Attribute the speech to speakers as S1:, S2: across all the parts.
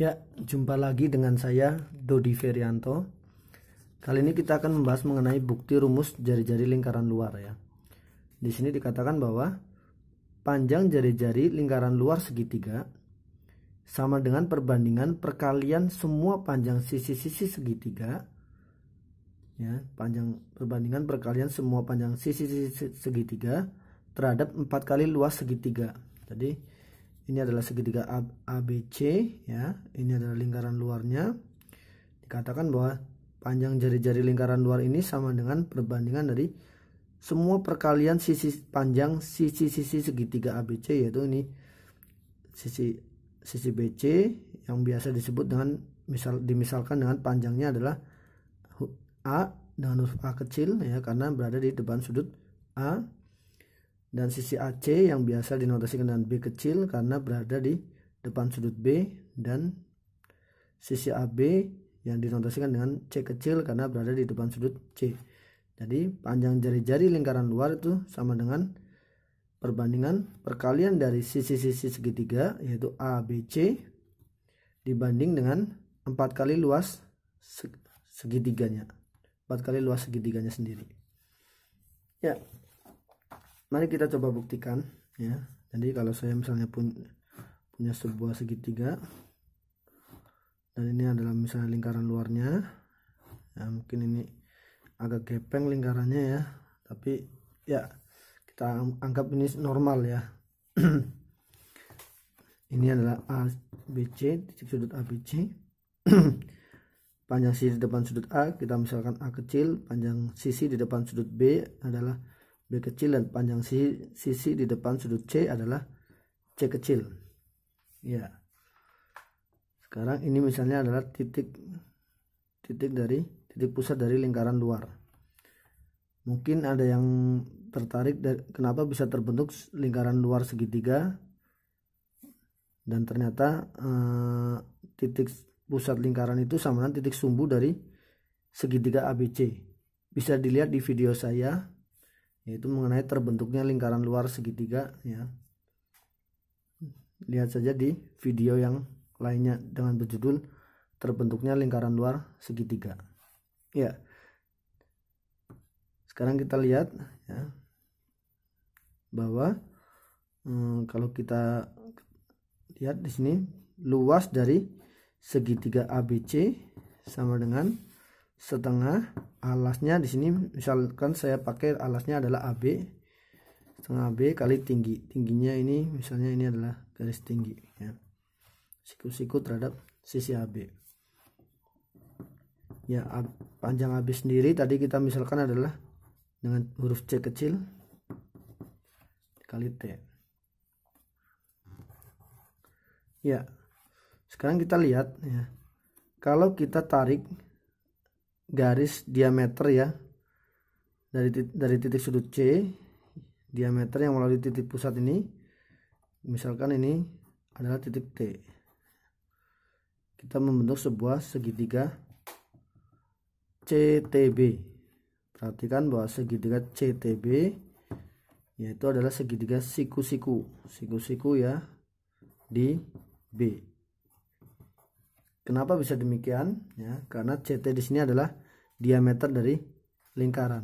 S1: Ya, jumpa lagi dengan saya Dodi Ferianto. Kali ini kita akan membahas mengenai bukti rumus jari-jari lingkaran luar ya. Di sini dikatakan bahwa panjang jari-jari lingkaran luar segitiga sama dengan perbandingan perkalian semua panjang sisi-sisi segitiga ya, panjang perbandingan perkalian semua panjang sisi-sisi segitiga terhadap empat kali luas segitiga. Jadi ini adalah segitiga ABC ya ini adalah lingkaran luarnya dikatakan bahwa panjang jari-jari lingkaran luar ini sama dengan perbandingan dari semua perkalian sisi panjang sisi-sisi segitiga ABC yaitu ini sisi sisi BC yang biasa disebut dengan misal dimisalkan dengan panjangnya adalah A dengan huruf A kecil ya karena berada di depan sudut A dan sisi AC yang biasa dinotasikan dengan B kecil karena berada di depan sudut B dan sisi AB yang dinotasikan dengan C kecil karena berada di depan sudut C. Jadi panjang jari-jari lingkaran luar itu sama dengan perbandingan perkalian dari sisi-sisi segitiga yaitu ABC dibanding dengan 4 kali luas segitiganya. 4 kali luas segitiganya sendiri. Ya, mari kita coba buktikan ya jadi kalau saya misalnya pun punya sebuah segitiga dan ini adalah misalnya lingkaran luarnya ya mungkin ini agak gepeng lingkarannya ya tapi ya kita anggap ini normal ya ini adalah ABC titik sudut ABC panjang sisi di depan sudut A kita misalkan A kecil panjang sisi di depan sudut B adalah B kecil dan panjang sisi, sisi di depan sudut C adalah C kecil. Ya. Sekarang ini misalnya adalah titik titik dari titik pusat dari lingkaran luar. Mungkin ada yang tertarik dari, kenapa bisa terbentuk lingkaran luar segitiga dan ternyata eh, titik pusat lingkaran itu sama dengan titik sumbu dari segitiga ABC. Bisa dilihat di video saya yaitu mengenai terbentuknya lingkaran luar segitiga ya lihat saja di video yang lainnya dengan berjudul terbentuknya lingkaran luar segitiga ya sekarang kita lihat ya bahwa hmm, kalau kita lihat di sini luas dari segitiga ABC sama dengan setengah alasnya di sini misalkan saya pakai alasnya adalah AB setengah AB kali tinggi tingginya ini misalnya ini adalah garis tinggi ya siku-siku terhadap sisi AB ya panjang AB sendiri tadi kita misalkan adalah dengan huruf C kecil kali T ya sekarang kita lihat ya kalau kita tarik garis diameter ya dari dari titik sudut C diameter yang melalui titik pusat ini misalkan ini adalah titik T kita membentuk sebuah segitiga CTB perhatikan bahwa segitiga CTB yaitu adalah segitiga siku-siku siku-siku ya di B Kenapa bisa demikian? Ya, karena CT di sini adalah diameter dari lingkaran.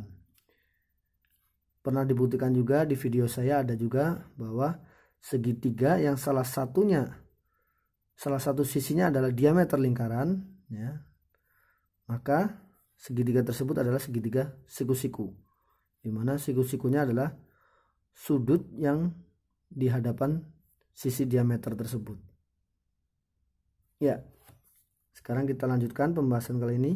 S1: Pernah dibuktikan juga di video saya ada juga bahwa segitiga yang salah satunya salah satu sisinya adalah diameter lingkaran, ya. Maka segitiga tersebut adalah segitiga siku-siku. Di mana siku-sikunya adalah sudut yang di hadapan sisi diameter tersebut. Ya, sekarang kita lanjutkan pembahasan kali ini.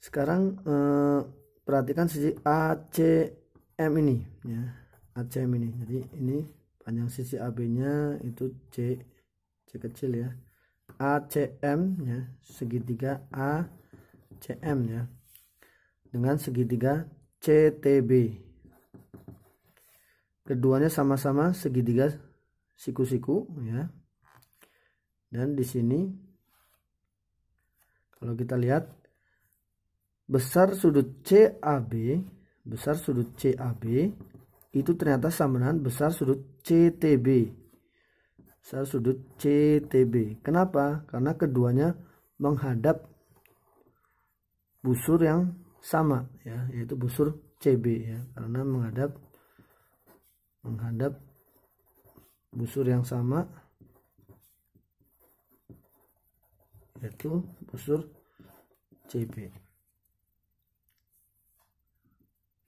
S1: Sekarang eh, perhatikan sisi ACM ini ya. ACM ini. Jadi ini panjang sisi AB-nya itu C C kecil ya. ACM ya, segitiga ACM ya. Dengan segitiga CTB. Keduanya sama-sama segitiga siku-siku ya. Dan di sini kalau kita lihat besar sudut CAB, besar sudut CAB itu ternyata sama dengan besar sudut CTB. Besar sudut CTB. Kenapa? Karena keduanya menghadap busur yang sama ya, yaitu busur CB ya, karena menghadap menghadap busur yang sama yaitu busur CB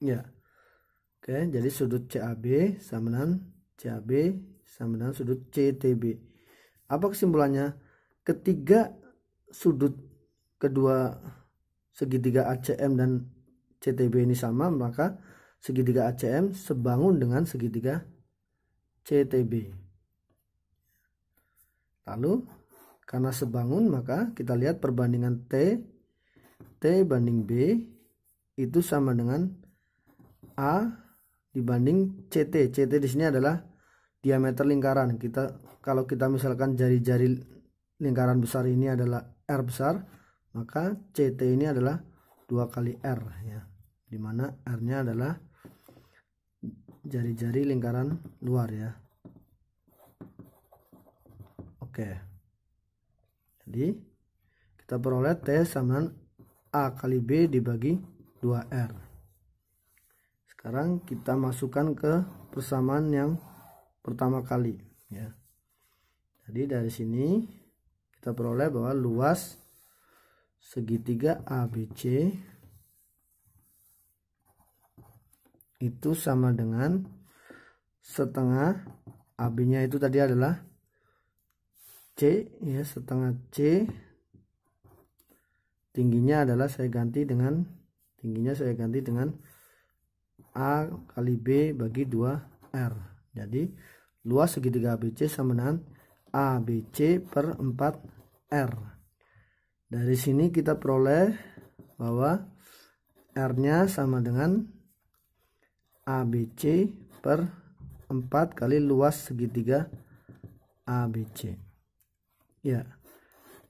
S1: ya oke jadi sudut CAB sama dengan CAB sama dengan sudut CTB apa kesimpulannya ketiga sudut kedua segitiga ACM dan CTB ini sama maka segitiga ACM sebangun dengan segitiga CTB lalu karena sebangun maka kita lihat perbandingan T T banding B itu sama dengan A dibanding CT. CT di sini adalah diameter lingkaran. Kita kalau kita misalkan jari-jari lingkaran besar ini adalah R besar, maka CT ini adalah dua kali R ya. Dimana R-nya adalah jari-jari lingkaran luar ya. Oke. Okay. Jadi kita peroleh T sama A kali B dibagi 2R. Sekarang kita masukkan ke persamaan yang pertama kali ya. Jadi dari sini kita peroleh bahwa luas segitiga ABC itu sama dengan setengah AB-nya itu tadi adalah C ya setengah C tingginya adalah saya ganti dengan tingginya saya ganti dengan A kali B bagi 2 R jadi luas segitiga ABC sama dengan ABC per 4 R dari sini kita peroleh bahwa R nya sama dengan ABC per 4 kali luas segitiga ABC ya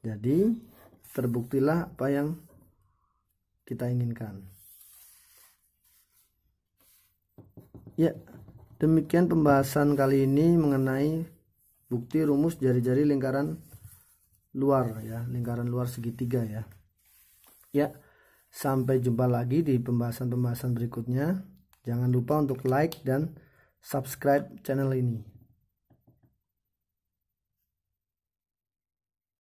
S1: jadi terbuktilah apa yang kita inginkan ya demikian pembahasan kali ini mengenai bukti rumus jari-jari lingkaran luar ya lingkaran luar segitiga ya ya sampai jumpa lagi di pembahasan-pembahasan berikutnya jangan lupa untuk like dan subscribe channel ini